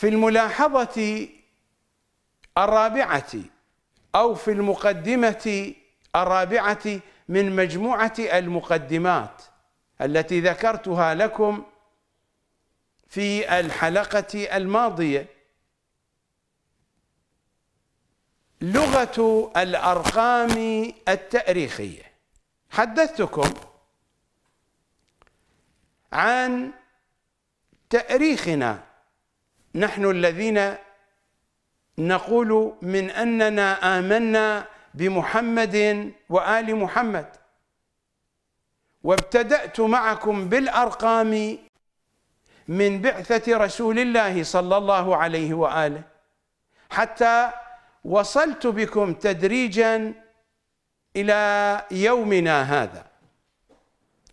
في الملاحظة الرابعة أو في المقدمة الرابعة من مجموعة المقدمات التي ذكرتها لكم في الحلقة الماضية لغة الأرقام التاريخية حدثتكم عن تاريخنا نحن الذين نقول من أننا آمنا بمحمد وآل محمد وابتدأت معكم بالأرقام من بعثة رسول الله صلى الله عليه وآله حتى وصلت بكم تدريجا إلى يومنا هذا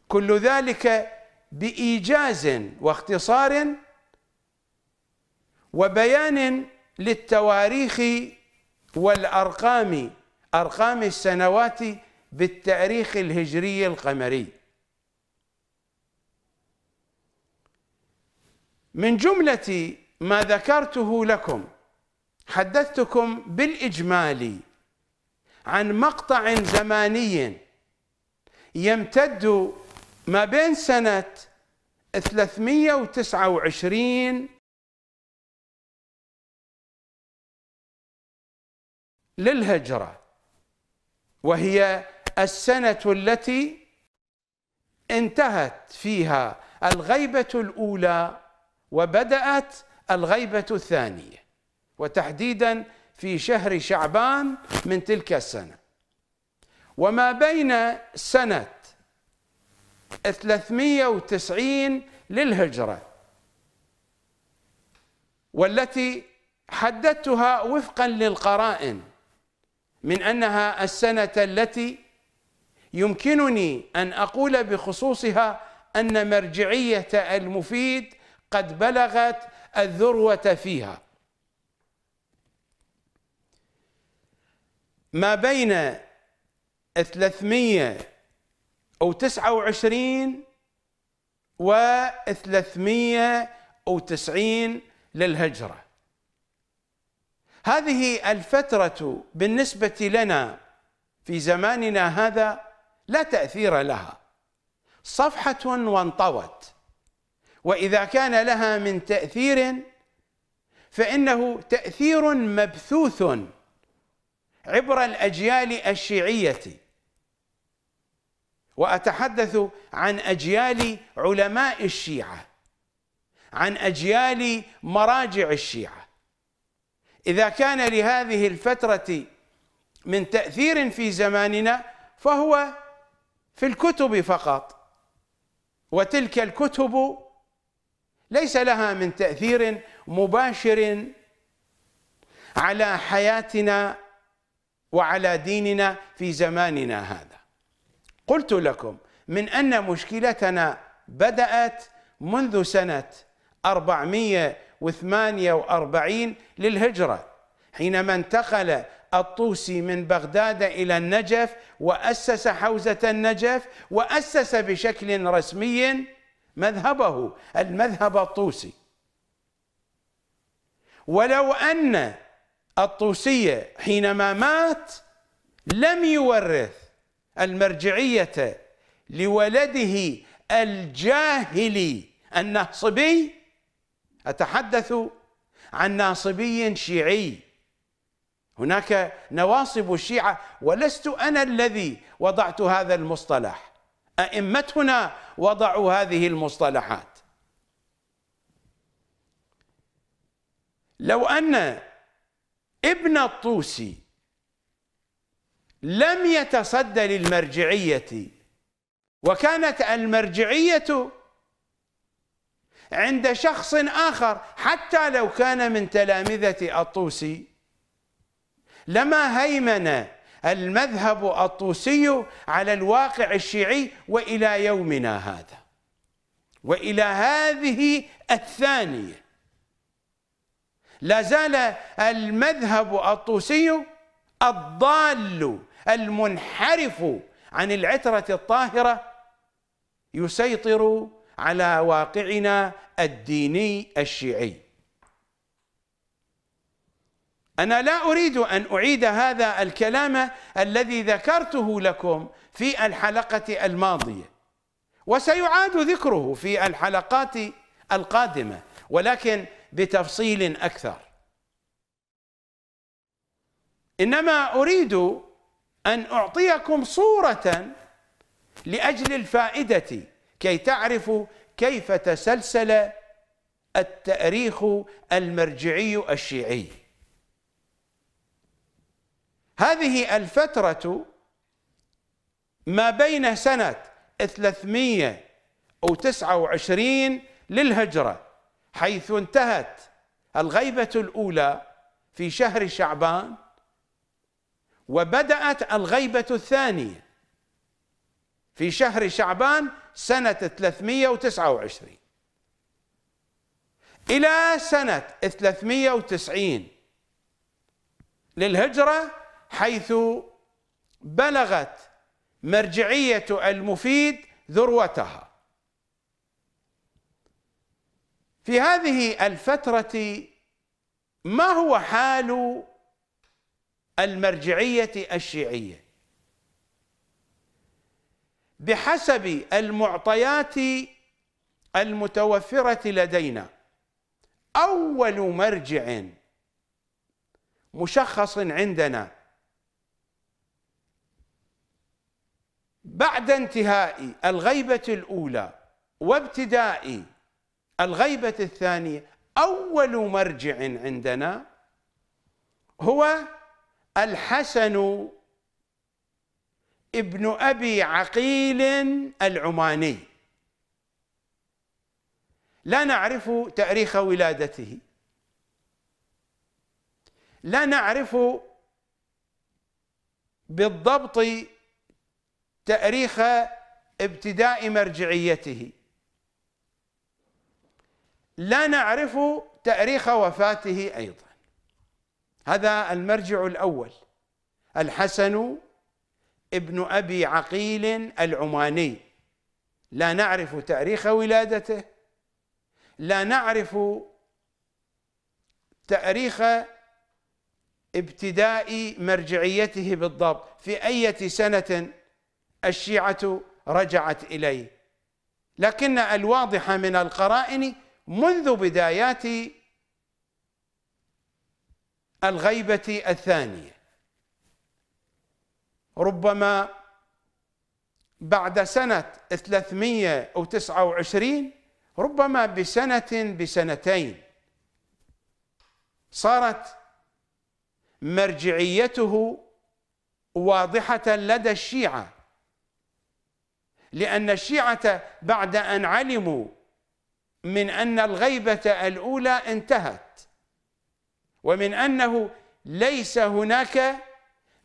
كل ذلك بإيجاز واختصار وبيان للتواريخ والأرقام أرقام السنوات بالتاريخ الهجري القمري من جملة ما ذكرته لكم حدثتكم بالإجمال عن مقطع زماني يمتد ما بين سنة 329 للهجرة وهي السنة التي انتهت فيها الغيبة الأولى وبدأت الغيبة الثانية وتحديدا في شهر شعبان من تلك السنة وما بين سنة 390 للهجرة والتي حددتها وفقا للقرائن من انها السنه التي يمكنني ان اقول بخصوصها ان مرجعيه المفيد قد بلغت الذروه فيها ما بين 329 و 390 للهجرة هذه الفترة بالنسبة لنا في زماننا هذا لا تأثير لها صفحة وانطوت وإذا كان لها من تأثير فإنه تأثير مبثوث عبر الأجيال الشيعية وأتحدث عن أجيال علماء الشيعة عن أجيال مراجع الشيعة إذا كان لهذه الفترة من تأثير في زماننا فهو في الكتب فقط وتلك الكتب ليس لها من تأثير مباشر على حياتنا وعلى ديننا في زماننا هذا قلت لكم من أن مشكلتنا بدأت منذ سنة 448 للهجرة حينما انتقل الطوسي من بغداد إلى النجف وأسس حوزة النجف وأسس بشكل رسمي مذهبه المذهب الطوسي ولو أن الطوسية حينما مات لم يورث المرجعية لولده الجاهلي النهصبي أتحدث عن ناصبي شيعي هناك نواصب الشيعة ولست أنا الذي وضعت هذا المصطلح أئمتنا وضعوا هذه المصطلحات لو أن ابن الطوسي لم يتصدى للمرجعية وكانت المرجعية عند شخص آخر حتى لو كان من تلامذة الطوسي لما هيمن المذهب الطوسي على الواقع الشيعي وإلى يومنا هذا وإلى هذه الثانية لا زال المذهب الطوسي الضال المنحرف عن العترة الطاهرة يسيطر على واقعنا الديني الشيعي أنا لا أريد أن أعيد هذا الكلام الذي ذكرته لكم في الحلقة الماضية وسيعاد ذكره في الحلقات القادمة ولكن بتفصيل أكثر إنما أريد أن أعطيكم صورة لأجل الفائدة كي تعرفوا كيف تسلسل التاريخ المرجعي الشيعي هذه الفترة ما بين سنة 329 للهجرة حيث انتهت الغيبة الأولى في شهر شعبان وبدأت الغيبة الثانية في شهر شعبان سنة 329 إلى سنة 390 للهجرة حيث بلغت مرجعية المفيد ذروتها في هذه الفترة ما هو حال المرجعية الشيعية بحسب المعطيات المتوفرة لدينا أول مرجع مشخص عندنا بعد انتهاء الغيبة الأولى وابتداء الغيبة الثانية أول مرجع عندنا هو الحسن ابن أبي عقيل العماني لا نعرف تاريخ ولادته لا نعرف بالضبط تاريخ ابتداء مرجعيته لا نعرف تاريخ وفاته ايضا هذا المرجع الاول الحسن ابن أبي عقيل العماني لا نعرف تاريخ ولادته لا نعرف تاريخ ابتداء مرجعيته بالضبط في أي سنة الشيعة رجعت إليه لكن الواضح من القرائن منذ بدايات الغيبة الثانية ربما بعد سنة 329 ربما بسنة بسنتين صارت مرجعيته واضحة لدى الشيعة لأن الشيعة بعد أن علموا من أن الغيبة الأولى انتهت ومن أنه ليس هناك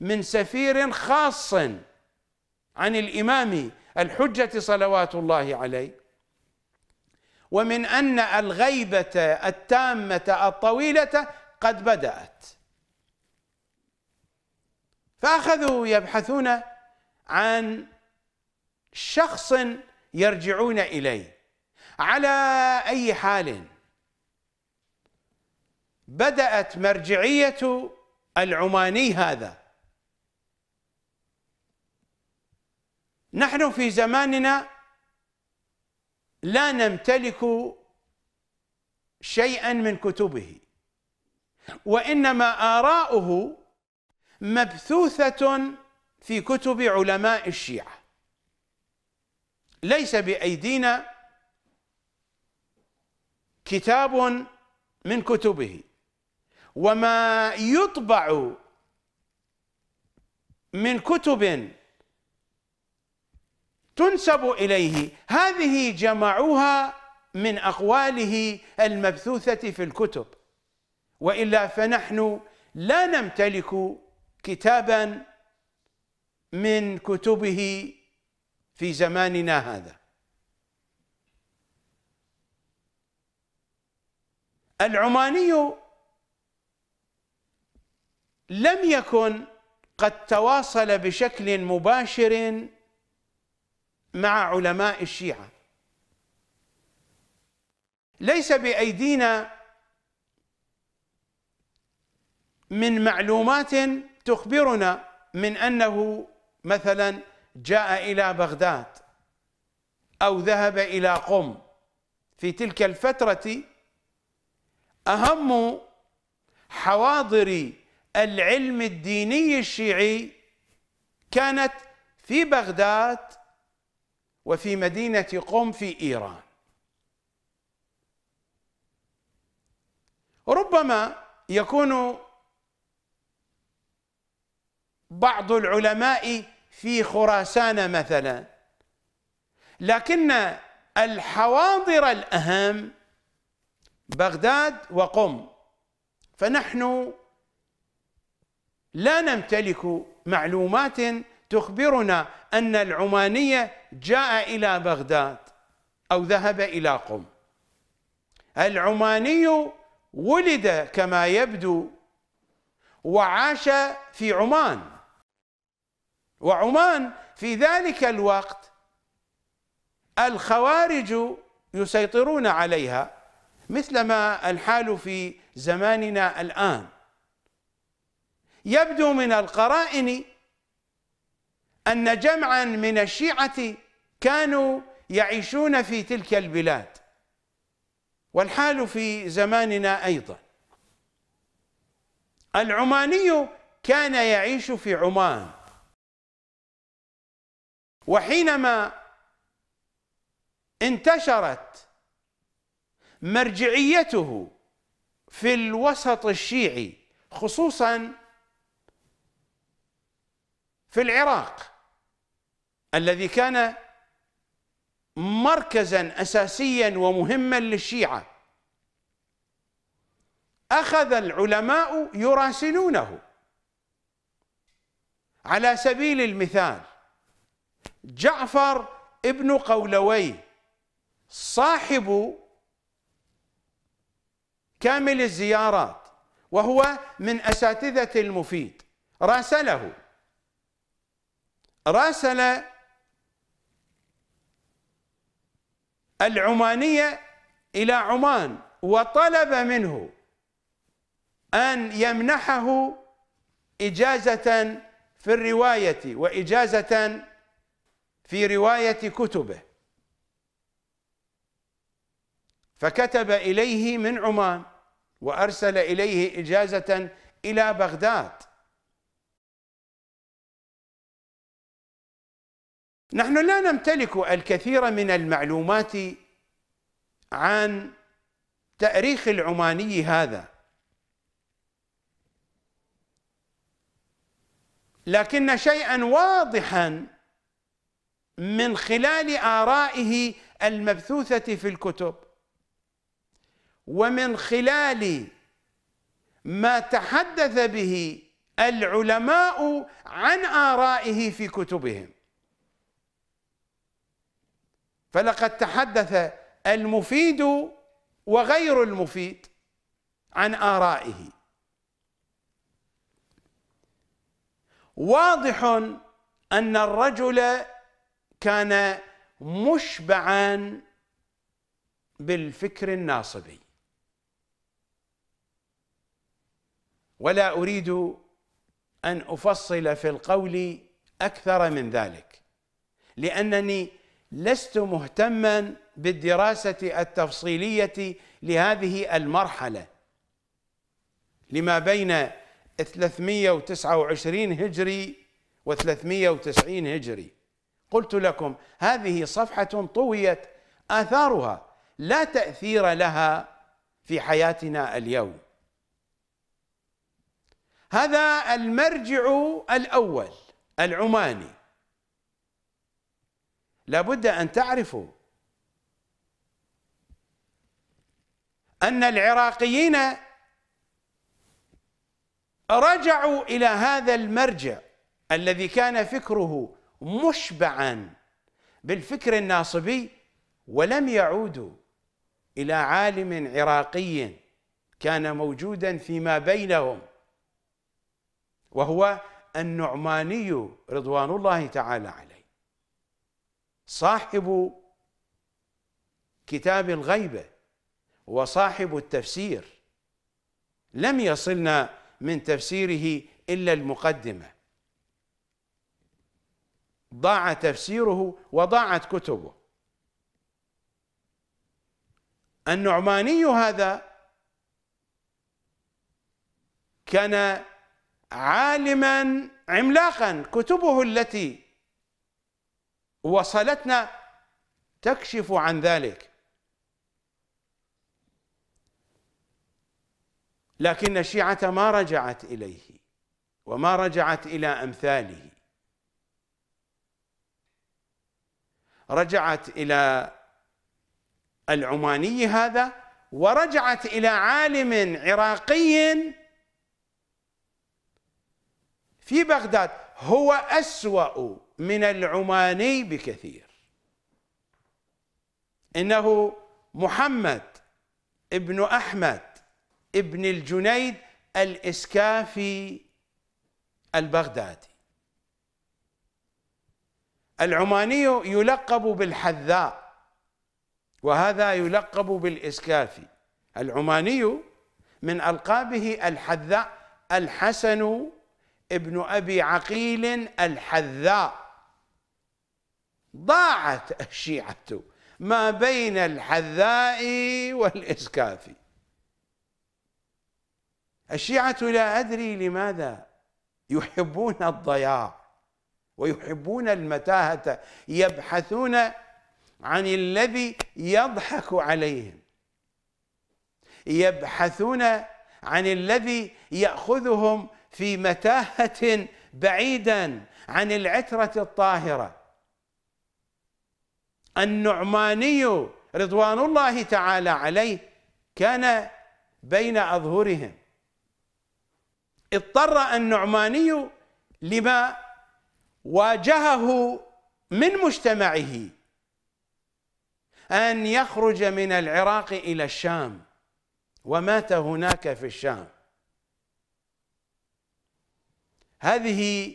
من سفير خاص عن الإمام الحجة صلوات الله عليه ومن أن الغيبة التامة الطويلة قد بدأت فأخذوا يبحثون عن شخص يرجعون إليه على أي حال بدأت مرجعية العماني هذا نحن في زماننا لا نمتلك شيئا من كتبه وانما اراؤه مبثوثه في كتب علماء الشيعه ليس بايدينا كتاب من كتبه وما يطبع من كتب تنسب اليه هذه جمعوها من اقواله المبثوثه في الكتب والا فنحن لا نمتلك كتابا من كتبه في زماننا هذا العماني لم يكن قد تواصل بشكل مباشر مع علماء الشيعة ليس بأيدينا من معلومات تخبرنا من أنه مثلا جاء إلى بغداد أو ذهب إلى قم في تلك الفترة أهم حواضر العلم الديني الشيعي كانت في بغداد وفي مدينة قم في إيران ربما يكون بعض العلماء في خراسان مثلا لكن الحواضر الأهم بغداد وقم فنحن لا نمتلك معلومات تخبرنا أن العمانية جاء إلى بغداد أو ذهب إلى قم العماني ولد كما يبدو وعاش في عمان وعمان في ذلك الوقت الخوارج يسيطرون عليها مثلما الحال في زماننا الآن يبدو من القرائن أن جمعا من الشيعة كانوا يعيشون في تلك البلاد والحال في زماننا أيضا العماني كان يعيش في عمان وحينما انتشرت مرجعيته في الوسط الشيعي خصوصا في العراق الذي كان مركزا أساسيا ومهما للشيعة أخذ العلماء يراسلونه على سبيل المثال جعفر ابن قولوي صاحب كامل الزيارات وهو من أساتذة المفيد راسله راسل العمانية إلى عمان وطلب منه أن يمنحه إجازة في الرواية وإجازة في رواية كتبه فكتب إليه من عمان وأرسل إليه إجازة إلى بغداد نحن لا نمتلك الكثير من المعلومات عن تاريخ العماني هذا لكن شيئا واضحا من خلال آرائه المبثوثة في الكتب ومن خلال ما تحدث به العلماء عن آرائه في كتبهم فلقد تحدث المفيد وغير المفيد عن آرائه واضح أن الرجل كان مشبعا بالفكر الناصبي ولا أريد أن أفصل في القول أكثر من ذلك لأنني لست مهتما بالدراسة التفصيلية لهذه المرحلة لما بين 329 هجري و390 هجري قلت لكم هذه صفحة طويت آثارها لا تأثير لها في حياتنا اليوم هذا المرجع الأول العماني لابد أن تعرفوا أن العراقيين رجعوا إلى هذا المرجع الذي كان فكره مشبعا بالفكر الناصبي ولم يعودوا إلى عالم عراقي كان موجودا فيما بينهم وهو النعماني رضوان الله تعالى عليه صاحب كتاب الغيبه وصاحب التفسير لم يصلنا من تفسيره الا المقدمه ضاع تفسيره وضاعت كتبه النعماني هذا كان عالما عملاقا كتبه التي وصلتنا تكشف عن ذلك لكن الشيعة ما رجعت إليه وما رجعت إلى أمثاله رجعت إلى العماني هذا ورجعت إلى عالم عراقي في بغداد هو أسوأ من العماني بكثير انه محمد ابن احمد ابن الجنيد الاسكافي البغدادي العماني يلقب بالحذاء وهذا يلقب بالاسكافي العماني من القابه الحذاء الحسن ابن ابي عقيل الحذاء ضاعت الشيعة ما بين الحذاء والإسكاف الشيعة لا أدري لماذا يحبون الضياع ويحبون المتاهة يبحثون عن الذي يضحك عليهم يبحثون عن الذي يأخذهم في متاهة بعيدا عن العترة الطاهرة النعماني رضوان الله تعالى عليه كان بين أظهرهم اضطر النعماني لما واجهه من مجتمعه أن يخرج من العراق إلى الشام ومات هناك في الشام هذه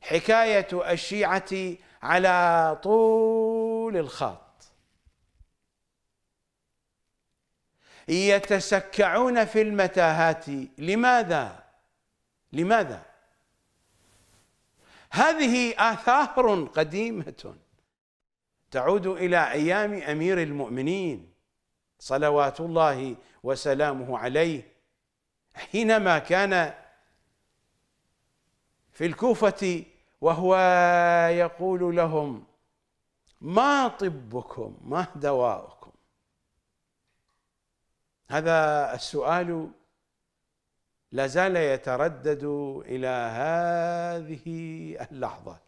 حكاية الشيعة على طول طول الخط يتسكعون في المتاهات لماذا لماذا هذه آثار قديمة تعود إلى أيام أمير المؤمنين صلوات الله وسلامه عليه حينما كان في الكوفة وهو يقول لهم ما طبكم ما دواؤكم هذا السؤال لا زال يتردد الى هذه اللحظه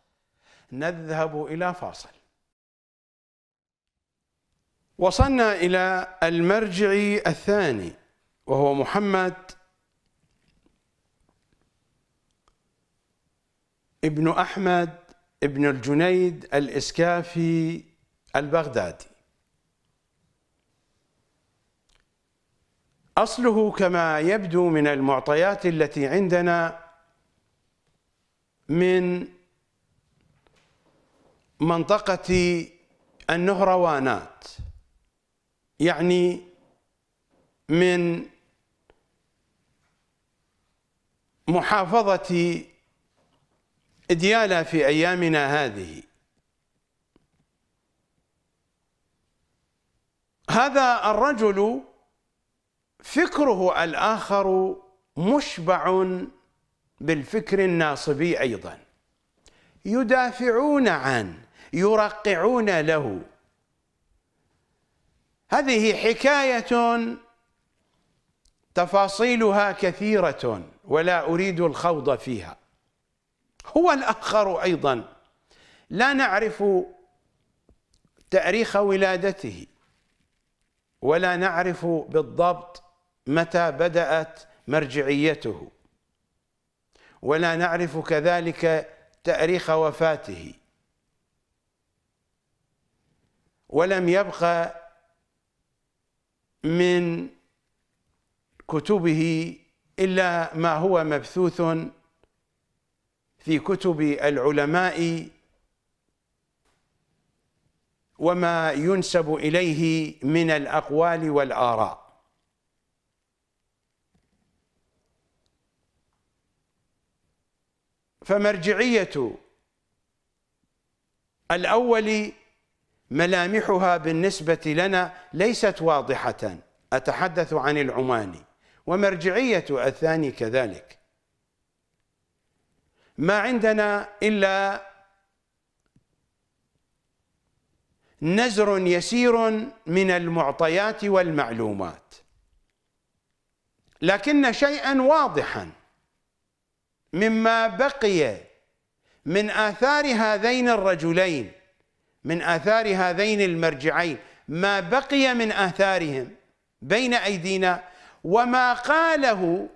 نذهب الى فاصل وصلنا الى المرجع الثاني وهو محمد ابن احمد ابن الجنيد الإسكافي البغدادي أصله كما يبدو من المعطيات التي عندنا من منطقة النهروانات يعني من محافظة ديالا في أيامنا هذه هذا الرجل فكره الآخر مشبع بالفكر الناصبي أيضا يدافعون عنه يرقعون له هذه حكاية تفاصيلها كثيرة ولا أريد الخوض فيها هو الآخر أيضا لا نعرف تاريخ ولادته ولا نعرف بالضبط متى بدأت مرجعيته ولا نعرف كذلك تاريخ وفاته ولم يبقى من كتبه إلا ما هو مبثوث في كتب العلماء وما ينسب إليه من الأقوال والآراء فمرجعية الأول ملامحها بالنسبة لنا ليست واضحة أتحدث عن العماني ومرجعية الثاني كذلك ما عندنا إلا نزر يسير من المعطيات والمعلومات لكن شيئا واضحا مما بقي من آثار هذين الرجلين من آثار هذين المرجعين ما بقي من آثارهم بين أيدينا وما قاله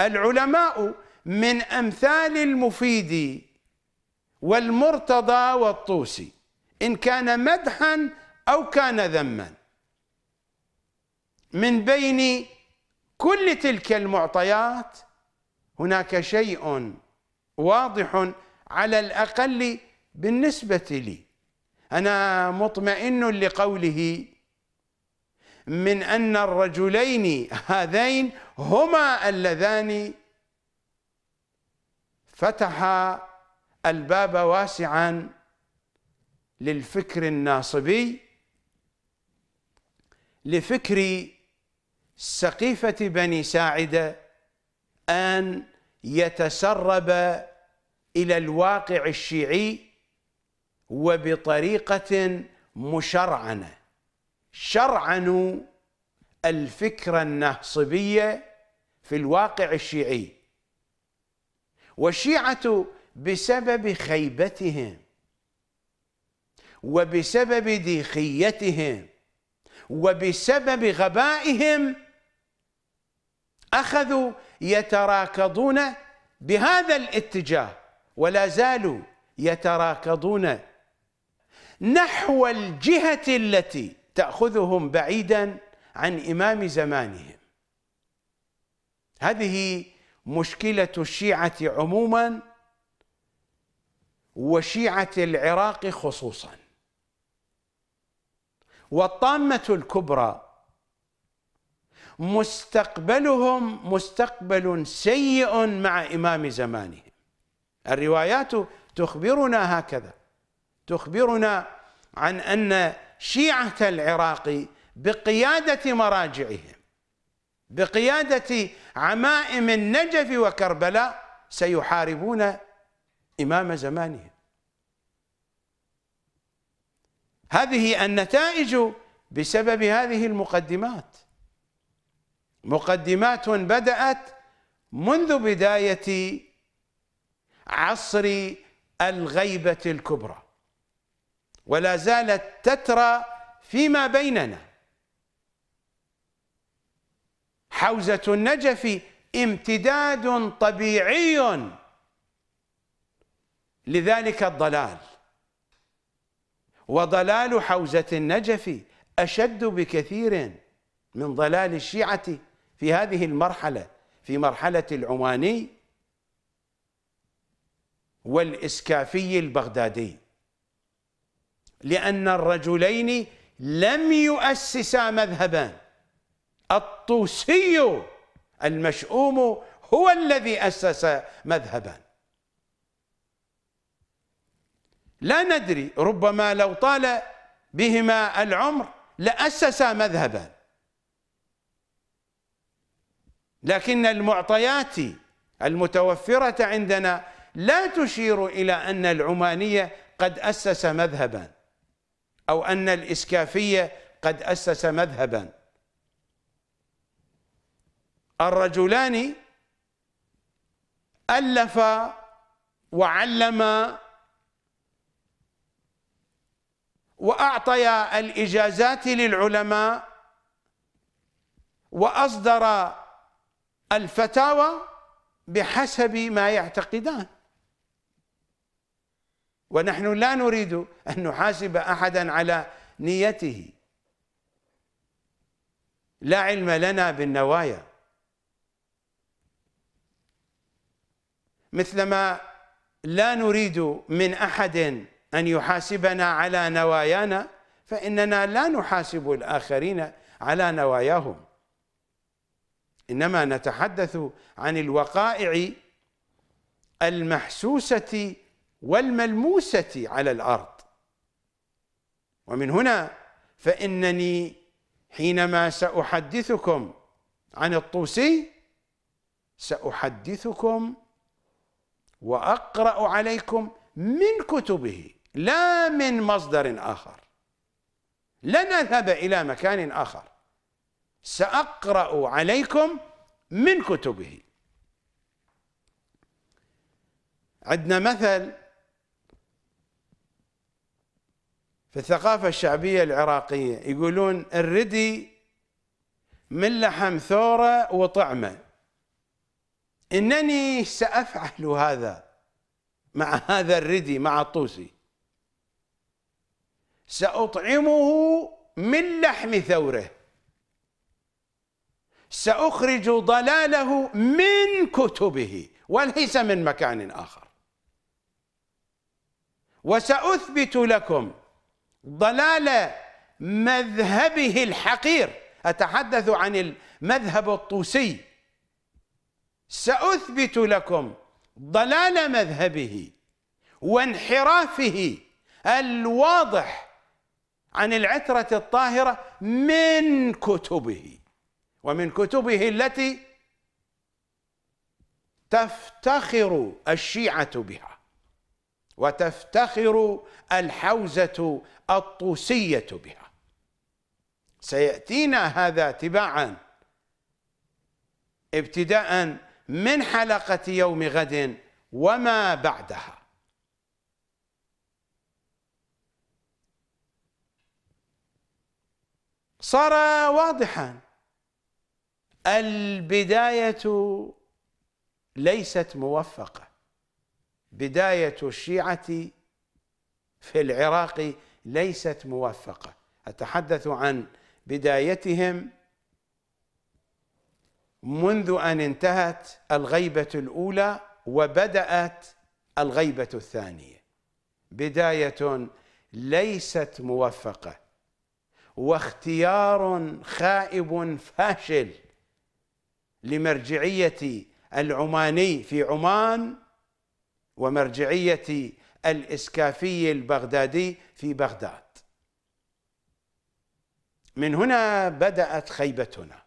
العلماء من أمثال المفيد والمرتضى والطوسي إن كان مدحا أو كان ذما من بين كل تلك المعطيات هناك شيء واضح على الأقل بالنسبة لي أنا مطمئن لقوله من أن الرجلين هذين هما اللذان فتح الباب واسعا للفكر الناصبي لفكر سقيفة بني ساعدة أن يتسرب إلى الواقع الشيعي وبطريقة مشرعنة شرعنوا الفكرة الناصبية في الواقع الشيعي والشيعة بسبب خيبتهم وبسبب ديخيتهم وبسبب غبائهم أخذوا يتراكضون بهذا الاتجاه ولا زالوا يتراكضون نحو الجهة التي تأخذهم بعيدا عن إمام زمانهم هذه مشكلة الشيعة عموما وشيعة العراق خصوصا والطامة الكبرى مستقبلهم مستقبل سيء مع إمام زمانهم الروايات تخبرنا هكذا تخبرنا عن أن شيعة العراق بقيادة مراجعهم بقيادة عمائم النجف وكربلاء سيحاربون إمام زمانهم هذه النتائج بسبب هذه المقدمات مقدمات بدأت منذ بداية عصر الغيبة الكبرى ولا زالت تترى فيما بيننا حوزة النجف امتداد طبيعي لذلك الضلال وضلال حوزة النجف أشد بكثير من ضلال الشيعة في هذه المرحلة في مرحلة العماني والإسكافي البغدادي لأن الرجلين لم يؤسسا مذهبا الطوسي المشؤوم هو الذي أسس مذهبا لا ندري ربما لو طال بهما العمر لأسس مذهبا لكن المعطيات المتوفرة عندنا لا تشير إلى أن العمانية قد أسس مذهبا أو أن الإسكافية قد أسس مذهبا الرجلان ألف وعلم وأعطيا الإجازات للعلماء وأصدر الفتاوى بحسب ما يعتقدان ونحن لا نريد أن نحاسب أحدا على نيته لا علم لنا بالنوايا مثلما لا نريد من احد ان يحاسبنا على نوايانا فاننا لا نحاسب الاخرين على نواياهم انما نتحدث عن الوقائع المحسوسه والملموسه على الارض ومن هنا فانني حينما ساحدثكم عن الطوسي ساحدثكم واقرا عليكم من كتبه لا من مصدر اخر لن اذهب الى مكان اخر ساقرا عليكم من كتبه عندنا مثل في الثقافة الشعبية العراقية يقولون الردي من لحم ثورة وطعمة انني سافعل هذا مع هذا الردي مع الطوسي ساطعمه من لحم ثوره ساخرج ضلاله من كتبه وليس من مكان اخر وساثبت لكم ضلال مذهبه الحقير اتحدث عن المذهب الطوسي سأثبت لكم ضلال مذهبه وانحرافه الواضح عن العترة الطاهرة من كتبه ومن كتبه التي تفتخر الشيعة بها وتفتخر الحوزة الطوسية بها سيأتينا هذا تباعا ابتداء من حلقة يوم غد وما بعدها صار واضحا البداية ليست موفقة بداية الشيعة في العراق ليست موفقة أتحدث عن بدايتهم منذ ان انتهت الغيبه الاولى وبدات الغيبه الثانيه بدايه ليست موفقه واختيار خائب فاشل لمرجعيه العماني في عمان ومرجعيه الاسكافي البغدادي في بغداد من هنا بدات خيبتنا